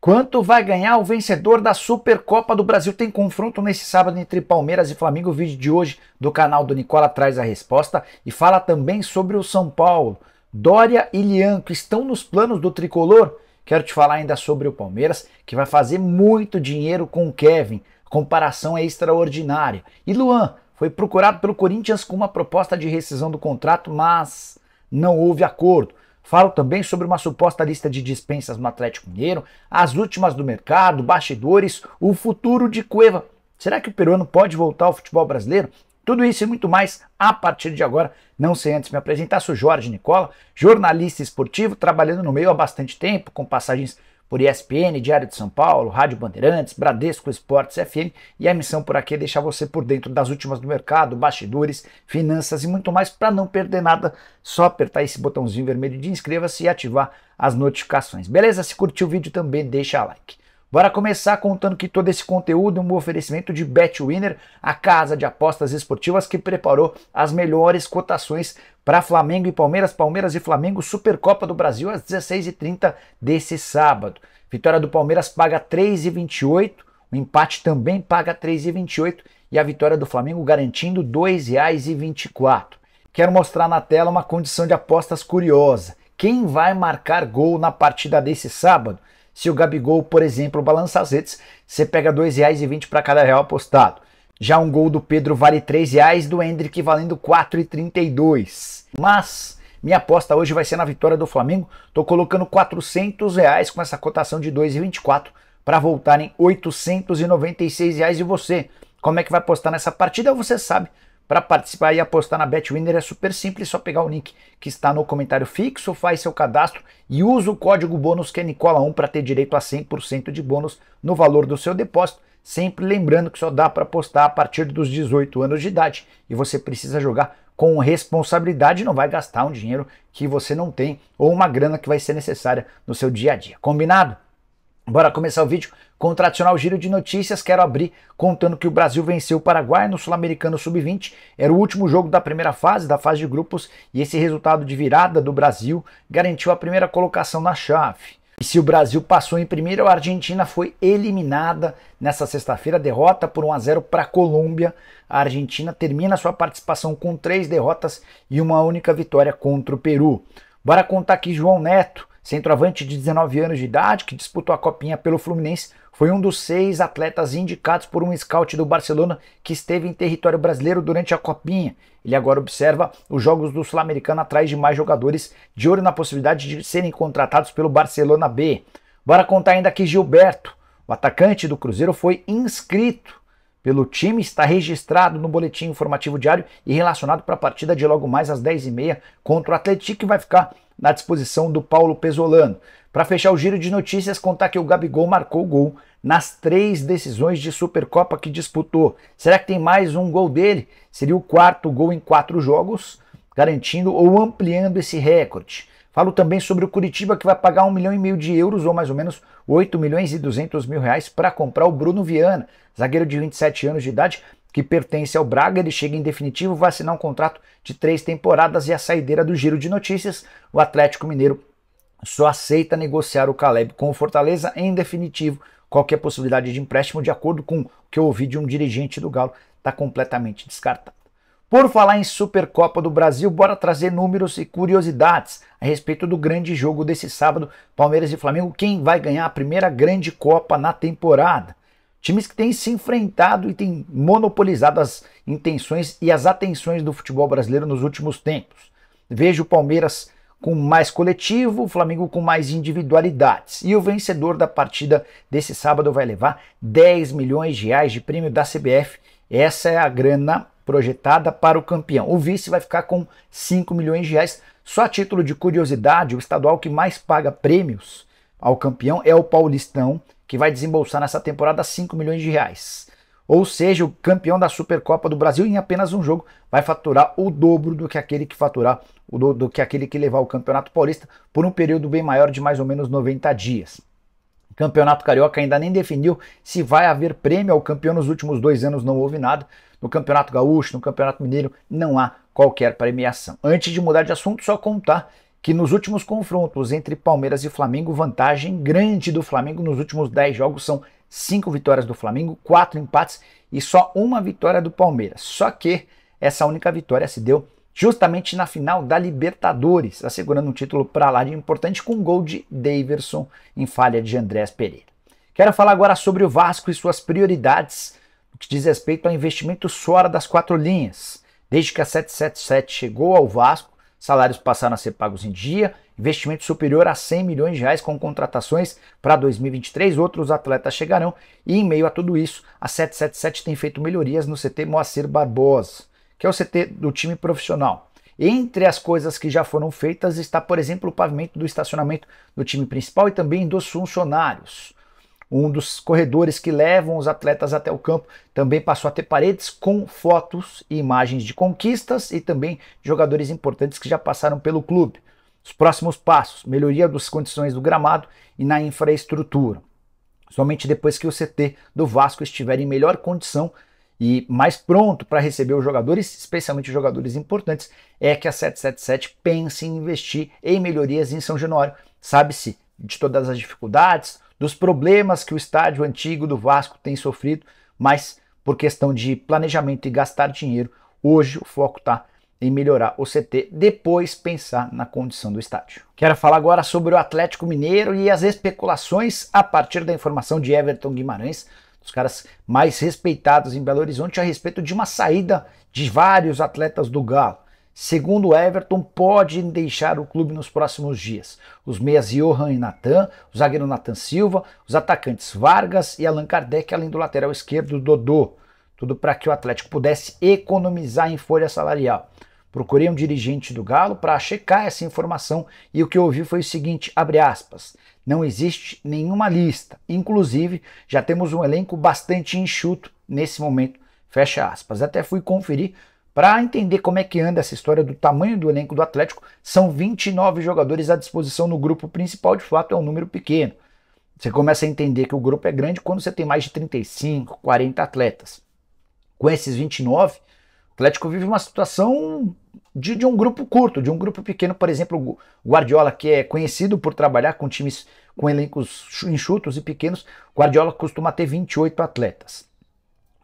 Quanto vai ganhar o vencedor da Supercopa do Brasil? Tem confronto nesse sábado entre Palmeiras e Flamengo. O vídeo de hoje do canal do Nicola traz a resposta e fala também sobre o São Paulo. Dória e Lianco estão nos planos do tricolor? Quero te falar ainda sobre o Palmeiras, que vai fazer muito dinheiro com o Kevin. comparação é extraordinária. E Luan foi procurado pelo Corinthians com uma proposta de rescisão do contrato, mas não houve acordo. Falo também sobre uma suposta lista de dispensas no Atlético Mineiro, as últimas do mercado, bastidores, o futuro de Cueva. Será que o peruano pode voltar ao futebol brasileiro? Tudo isso e muito mais a partir de agora. Não sei antes me apresentar, sou Jorge Nicola, jornalista esportivo, trabalhando no meio há bastante tempo, com passagens por ESPN, Diário de São Paulo, Rádio Bandeirantes, Bradesco Esportes FM e a missão por aqui é deixar você por dentro das últimas do mercado, bastidores, finanças e muito mais para não perder nada, só apertar esse botãozinho vermelho de inscreva-se e ativar as notificações. Beleza? Se curtiu o vídeo também deixa like. Bora começar contando que todo esse conteúdo é um oferecimento de BetWinner, a casa de apostas esportivas que preparou as melhores cotações para Flamengo e Palmeiras, Palmeiras e Flamengo, Supercopa do Brasil às 16h30 desse sábado. Vitória do Palmeiras paga 3,28, o empate também paga 3,28 e a vitória do Flamengo garantindo R$ 2,24. Quero mostrar na tela uma condição de apostas curiosa. Quem vai marcar gol na partida desse sábado? Se o Gabigol, por exemplo, balançar as redes, você pega R$ 2,20 para cada real apostado. Já um gol do Pedro vale R$ reais, do Hendrick valendo R$ 4,32. Mas minha aposta hoje vai ser na vitória do Flamengo. Tô colocando R$ reais com essa cotação de 2,24 para voltarem R$ 896 reais. E você, como é que vai apostar nessa partida? Você sabe, para participar e apostar na BetWinner é super simples, só pegar o link que está no comentário fixo, faz seu cadastro e usa o código bônus que é Nicola1 para ter direito a 100% de bônus no valor do seu depósito. Sempre lembrando que só dá para apostar a partir dos 18 anos de idade e você precisa jogar com responsabilidade, não vai gastar um dinheiro que você não tem ou uma grana que vai ser necessária no seu dia a dia. Combinado? Bora começar o vídeo com o tradicional giro de notícias. Quero abrir contando que o Brasil venceu o Paraguai no Sul-Americano Sub-20. Era o último jogo da primeira fase, da fase de grupos, e esse resultado de virada do Brasil garantiu a primeira colocação na chave. E se o Brasil passou em primeiro, a Argentina foi eliminada nessa sexta-feira, derrota por 1 a 0 para a Colômbia. A Argentina termina sua participação com três derrotas e uma única vitória contra o Peru. Bora contar aqui João Neto, centroavante de 19 anos de idade, que disputou a copinha pelo Fluminense, foi um dos seis atletas indicados por um scout do Barcelona que esteve em território brasileiro durante a Copinha. Ele agora observa os jogos do Sul-Americano atrás de mais jogadores, de olho na possibilidade de serem contratados pelo Barcelona B. Bora contar ainda que Gilberto, o atacante do Cruzeiro, foi inscrito pelo time, está registrado no boletim informativo diário e relacionado para a partida de logo mais às 10h30 contra o Atlético, que vai ficar na disposição do Paulo Pesolano. Para fechar o giro de notícias, contar que o Gabigol marcou gol nas três decisões de Supercopa que disputou. Será que tem mais um gol dele? Seria o quarto gol em quatro jogos, garantindo ou ampliando esse recorde. Falo também sobre o Curitiba que vai pagar um milhão e meio de euros, ou mais ou menos 8 milhões e 200 mil reais, para comprar o Bruno Viana, zagueiro de 27 anos de idade, que pertence ao Braga, ele chega em definitivo, vai assinar um contrato de três temporadas e a saideira do giro de notícias, o Atlético Mineiro só aceita negociar o Caleb com o Fortaleza em definitivo. Qualquer possibilidade de empréstimo, de acordo com o que eu ouvi de um dirigente do Galo, está completamente descartado Por falar em Supercopa do Brasil, bora trazer números e curiosidades a respeito do grande jogo desse sábado, Palmeiras e Flamengo, quem vai ganhar a primeira grande Copa na temporada. Times que têm se enfrentado e têm monopolizado as intenções e as atenções do futebol brasileiro nos últimos tempos. Vejo o Palmeiras com mais coletivo, o Flamengo com mais individualidades. E o vencedor da partida desse sábado vai levar 10 milhões de reais de prêmio da CBF. Essa é a grana projetada para o campeão. O vice vai ficar com 5 milhões de reais. Só a título de curiosidade, o estadual que mais paga prêmios ao campeão é o Paulistão, que vai desembolsar nessa temporada 5 milhões de reais. Ou seja, o campeão da Supercopa do Brasil em apenas um jogo vai faturar o dobro do que aquele que faturar, do, do que aquele que levar o Campeonato Paulista por um período bem maior de mais ou menos 90 dias. O Campeonato Carioca ainda nem definiu se vai haver prêmio ao campeão. Nos últimos dois anos não houve nada. No Campeonato Gaúcho, no Campeonato Mineiro, não há qualquer premiação. Antes de mudar de assunto, só contar que nos últimos confrontos entre Palmeiras e Flamengo, vantagem grande do Flamengo nos últimos 10 jogos são cinco vitórias do Flamengo, quatro empates e só uma vitória do Palmeiras. Só que essa única vitória se deu justamente na final da Libertadores, assegurando um título para lá de importante com gol de Daverson em falha de Andrés Pereira. Quero falar agora sobre o Vasco e suas prioridades no que diz respeito a investimentos fora das quatro linhas. Desde que a 777 chegou ao Vasco, salários passaram a ser pagos em dia investimento superior a 100 milhões de reais com contratações para 2023. Outros atletas chegarão e, em meio a tudo isso, a 777 tem feito melhorias no CT Moacir Barbosa, que é o CT do time profissional. Entre as coisas que já foram feitas está, por exemplo, o pavimento do estacionamento do time principal e também dos funcionários. Um dos corredores que levam os atletas até o campo também passou a ter paredes com fotos e imagens de conquistas e também jogadores importantes que já passaram pelo clube. Os próximos passos: melhoria das condições do gramado e na infraestrutura. Somente depois que o CT do Vasco estiver em melhor condição e mais pronto para receber os jogadores, especialmente os jogadores importantes, é que a 777 pense em investir em melhorias em São Januário. Sabe-se de todas as dificuldades, dos problemas que o estádio antigo do Vasco tem sofrido, mas por questão de planejamento e gastar dinheiro, hoje o foco está em melhorar o CT, depois pensar na condição do estádio. Quero falar agora sobre o Atlético Mineiro e as especulações a partir da informação de Everton Guimarães, dos caras mais respeitados em Belo Horizonte, a respeito de uma saída de vários atletas do Galo. Segundo Everton, pode deixar o clube nos próximos dias. Os meias Johan e Natan, o zagueiro Natan Silva, os atacantes Vargas e Allan Kardec, além do lateral esquerdo Dodô. Tudo para que o Atlético pudesse economizar em folha salarial. Procurei um dirigente do Galo para checar essa informação e o que ouvi foi o seguinte, aspas, não existe nenhuma lista, inclusive já temos um elenco bastante enxuto nesse momento, fecha aspas. Até fui conferir para entender como é que anda essa história do tamanho do elenco do Atlético, são 29 jogadores à disposição no grupo principal, de fato é um número pequeno. Você começa a entender que o grupo é grande quando você tem mais de 35, 40 atletas. Com esses 29, Atlético vive uma situação de, de, um grupo curto, de um grupo pequeno, por exemplo, o Guardiola, que é conhecido por trabalhar com times com elencos enxutos e pequenos, Guardiola costuma ter 28 atletas.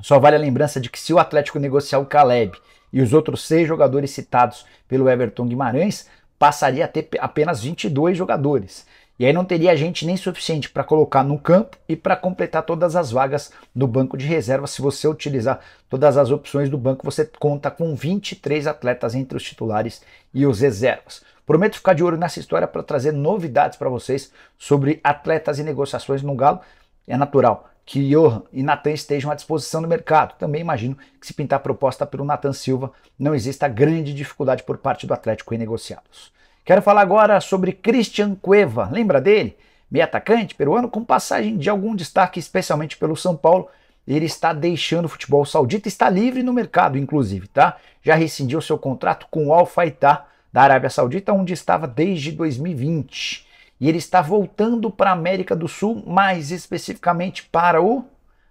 Só vale a lembrança de que se o Atlético negociar o Caleb e os outros seis jogadores citados pelo Everton Guimarães, passaria a ter apenas 22 jogadores. E aí não teria gente nem suficiente para colocar no campo e para completar todas as vagas do banco de reserva. Se você utilizar todas as opções do banco, você conta com 23 atletas entre os titulares e os reservas. Prometo ficar de olho nessa história para trazer novidades para vocês sobre atletas e negociações no Galo. É natural que Johan e Natan estejam à disposição do mercado. Também imagino que se pintar proposta pelo Natan Silva, não exista grande dificuldade por parte do Atlético em negociá-los. Quero falar agora sobre Christian Cueva. Lembra dele? Meio atacante peruano com passagem de algum destaque, especialmente pelo São Paulo. Ele está deixando o futebol saudita, está livre no mercado, inclusive, tá? Já rescindiu seu contrato com o Al Faitá da Arábia Saudita, onde estava desde 2020. E ele está voltando para a América do Sul, mais especificamente para o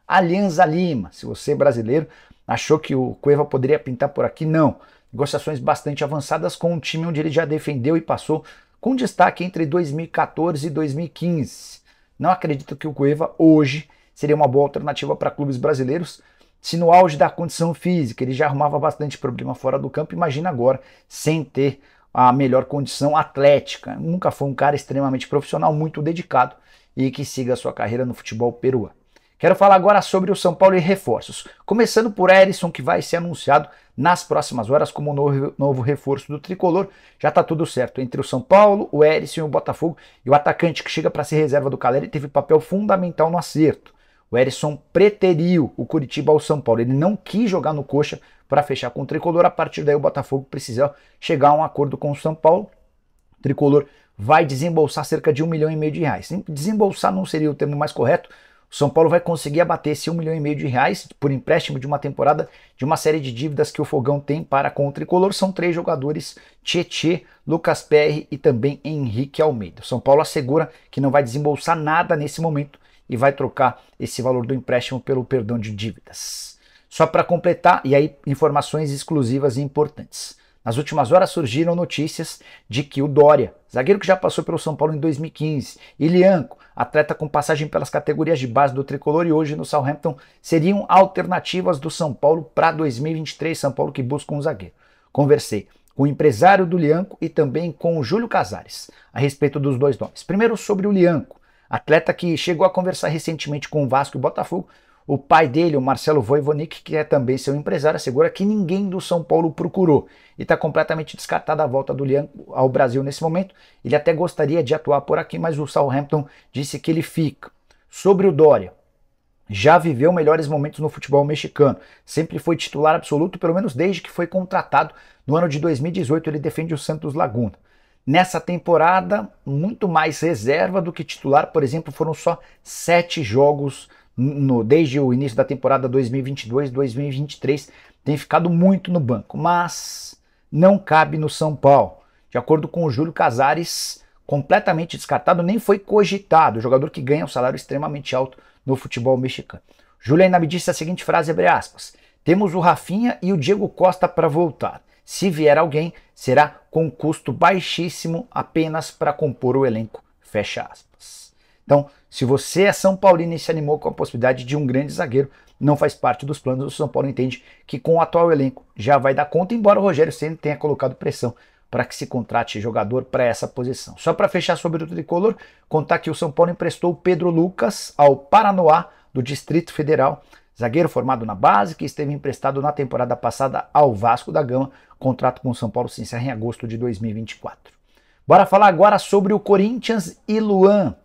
Alianza Lima. Se você brasileiro achou que o Cueva poderia pintar por aqui, não negociações bastante avançadas com um time onde ele já defendeu e passou com destaque entre 2014 e 2015. Não acredito que o Cueva hoje seria uma boa alternativa para clubes brasileiros. Se no auge da condição física ele já arrumava bastante problema fora do campo, imagina agora sem ter a melhor condição atlética. Nunca foi um cara extremamente profissional, muito dedicado e que siga a sua carreira no futebol peruano. Quero falar agora sobre o São Paulo e reforços. Começando por Erisson, que vai ser anunciado nas próximas horas como novo, novo reforço do tricolor. Já está tudo certo entre o São Paulo, o Eric e o Botafogo. E o atacante que chega para ser reserva do Caleri teve papel fundamental no acerto. O Erisson preteriu o Curitiba ao São Paulo. Ele não quis jogar no Coxa para fechar com o Tricolor. A partir daí, o Botafogo precisa chegar a um acordo com o São Paulo. O Tricolor vai desembolsar cerca de um milhão e meio de reais. Desembolsar não seria o termo mais correto, são Paulo vai conseguir abater esse 1 milhão e meio de reais por empréstimo de uma temporada de uma série de dívidas que o Fogão tem para com o Tricolor. São três jogadores, Tietê, Lucas Perry e também Henrique Almeida. São Paulo assegura que não vai desembolsar nada nesse momento e vai trocar esse valor do empréstimo pelo perdão de dívidas. Só para completar, e aí informações exclusivas e importantes. Nas últimas horas surgiram notícias de que o Dória, zagueiro que já passou pelo São Paulo em 2015, e Lianco, atleta com passagem pelas categorias de base do Tricolor e hoje no Southampton, seriam alternativas do São Paulo para 2023, São Paulo que busca um zagueiro. Conversei com o empresário do Lianco e também com o Júlio Casares a respeito dos dois nomes. Primeiro sobre o Lianco, atleta que chegou a conversar recentemente com o Vasco e o Botafogo, o pai dele, o Marcelo Voivonik, que é também seu empresário, assegura que ninguém do São Paulo procurou e está completamente descartada a volta do Lian ao Brasil nesse momento. Ele até gostaria de atuar por aqui, mas o Southampton disse que ele fica. Sobre o Dória, já viveu melhores momentos no futebol mexicano. Sempre foi titular absoluto, pelo menos desde que foi contratado. No ano de 2018, ele defende o Santos Laguna. Nessa temporada, muito mais reserva do que titular, por exemplo, foram só sete jogos no, desde o início da temporada 2022-2023, tem ficado muito no banco, mas não cabe no São Paulo. De acordo com o Júlio Casares, completamente descartado, nem foi cogitado, o jogador que ganha um salário extremamente alto no futebol mexicano. Júlio ainda me disse a seguinte frase, abre aspas, temos o Rafinha e o Diego Costa para voltar. Se vier alguém, será com custo baixíssimo apenas para compor o elenco, fecha aspas. Então, se você é São Paulino e se animou com a possibilidade de um grande zagueiro, não faz parte dos planos. O São Paulo entende que com o atual elenco já vai dar conta, embora o Rogério Senna tenha colocado pressão para que se contrate jogador para essa posição. Só para fechar sobre o tricolor, contar que o São Paulo emprestou o Pedro Lucas ao Paranoá do Distrito Federal, zagueiro formado na base que esteve emprestado na temporada passada ao Vasco da Gama. contrato com o São Paulo se encerra em agosto de 2024. Bora falar agora sobre o Corinthians e Luan.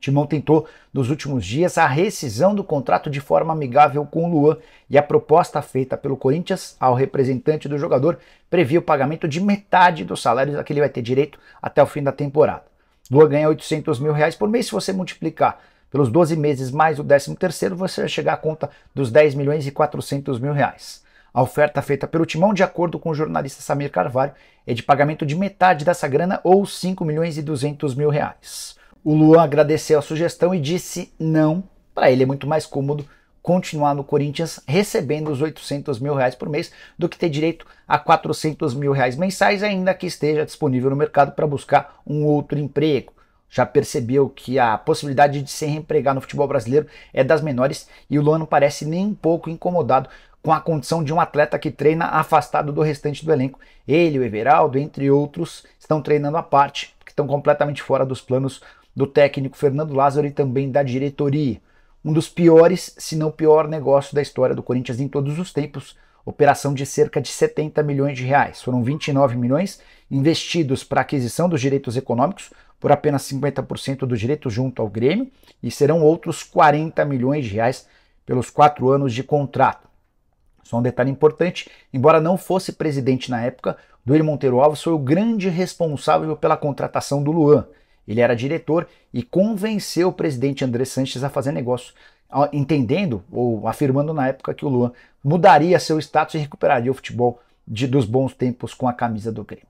Timão tentou, nos últimos dias, a rescisão do contrato de forma amigável com o Luan e a proposta feita pelo Corinthians ao representante do jogador previa o pagamento de metade dos salários a que ele vai ter direito até o fim da temporada. Luan ganha 800 mil reais por mês se você multiplicar pelos 12 meses mais o 13 terceiro, você vai chegar à conta dos 10 milhões e 400 mil reais. A oferta feita pelo Timão, de acordo com o jornalista Samir Carvalho, é de pagamento de metade dessa grana ou 5 milhões e 200 mil reais. O Luan agradeceu a sugestão e disse não. Para ele é muito mais cômodo continuar no Corinthians recebendo os 800 mil reais por mês do que ter direito a 400 mil reais mensais, ainda que esteja disponível no mercado para buscar um outro emprego. Já percebeu que a possibilidade de se reempregar no futebol brasileiro é das menores e o Luan não parece nem um pouco incomodado com a condição de um atleta que treina afastado do restante do elenco. Ele, o Everaldo, entre outros, estão treinando à parte, que estão completamente fora dos planos do técnico Fernando Lázaro e também da diretoria. Um dos piores, se não pior, negócio da história do Corinthians em todos os tempos. Operação de cerca de 70 milhões de reais. Foram 29 milhões investidos para aquisição dos direitos econômicos, por apenas 50% do direito junto ao Grêmio, e serão outros 40 milhões de reais pelos quatro anos de contrato. Só um detalhe importante: embora não fosse presidente na época, Duílio Monteiro Alves foi o grande responsável pela contratação do Luan. Ele era diretor e convenceu o presidente André Sanches a fazer negócio, entendendo ou afirmando na época que o Luan mudaria seu status e recuperaria o futebol de, dos bons tempos com a camisa do Grêmio.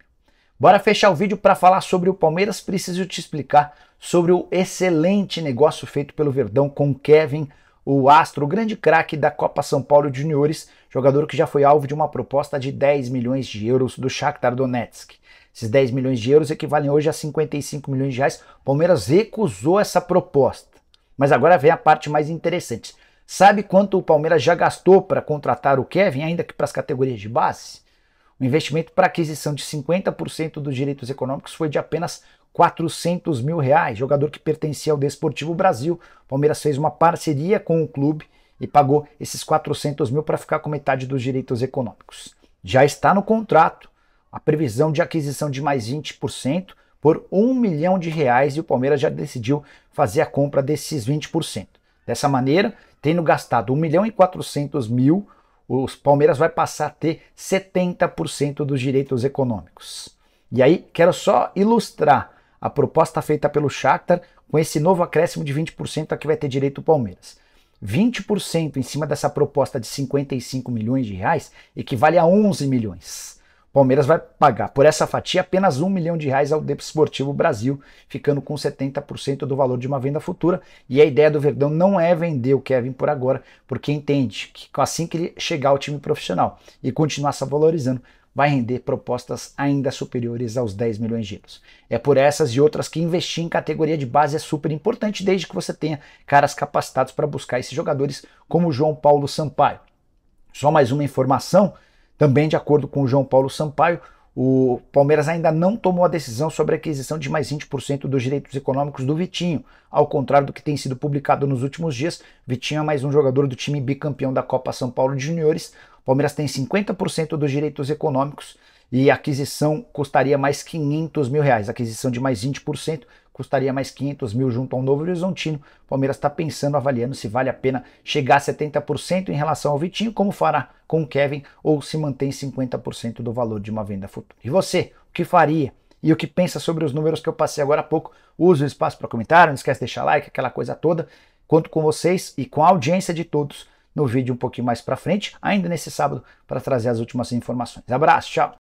Bora fechar o vídeo para falar sobre o Palmeiras. Preciso te explicar sobre o excelente negócio feito pelo Verdão com Kevin, o astro, o grande craque da Copa São Paulo Juniores, jogador que já foi alvo de uma proposta de 10 milhões de euros do Shakhtar Donetsk. Esses 10 milhões de euros equivalem hoje a 55 milhões de reais. O Palmeiras recusou essa proposta. Mas agora vem a parte mais interessante. Sabe quanto o Palmeiras já gastou para contratar o Kevin, ainda que para as categorias de base? O investimento para aquisição de 50% dos direitos econômicos foi de apenas 400 mil reais. Jogador que pertencia ao Desportivo Brasil. O Palmeiras fez uma parceria com o clube e pagou esses 400 mil para ficar com metade dos direitos econômicos. Já está no contrato a previsão de aquisição de mais 20% por 1 milhão de reais e o Palmeiras já decidiu fazer a compra desses 20%. Dessa maneira, tendo gastado 1 milhão e 400 mil, o Palmeiras vai passar a ter 70% dos direitos econômicos. E aí, quero só ilustrar a proposta feita pelo Shakhtar com esse novo acréscimo de 20% a que vai ter direito o Palmeiras. 20% em cima dessa proposta de 55 milhões de reais equivale a 11 milhões. Palmeiras vai pagar por essa fatia apenas um milhão de reais ao Desportivo Brasil, ficando com 70% do valor de uma venda futura. E a ideia do Verdão não é vender o Kevin por agora, porque entende que assim que ele chegar ao time profissional e continuar se valorizando, vai render propostas ainda superiores aos 10 milhões de euros. É por essas e outras que investir em categoria de base é super importante, desde que você tenha caras capacitados para buscar esses jogadores, como o João Paulo Sampaio. Só mais uma informação também de acordo com João Paulo Sampaio, o Palmeiras ainda não tomou a decisão sobre a aquisição de mais 20% dos direitos econômicos do Vitinho. Ao contrário do que tem sido publicado nos últimos dias, Vitinho é mais um jogador do time bicampeão da Copa São Paulo de Juniores. O Palmeiras tem 50% dos direitos econômicos e a aquisição custaria mais 500 mil reais, aquisição de mais 20%, custaria mais 500 mil junto ao Novo Horizontino. O Palmeiras está pensando, avaliando se vale a pena chegar a 70% em relação ao Vitinho, como fará com o Kevin, ou se mantém 50% do valor de uma venda futura. E você, o que faria? E o que pensa sobre os números que eu passei agora há pouco? Use o espaço para comentário, não esquece de deixar like, aquela coisa toda. Conto com vocês e com a audiência de todos no vídeo um pouquinho mais para frente, ainda nesse sábado, para trazer as últimas informações. Abraço, tchau!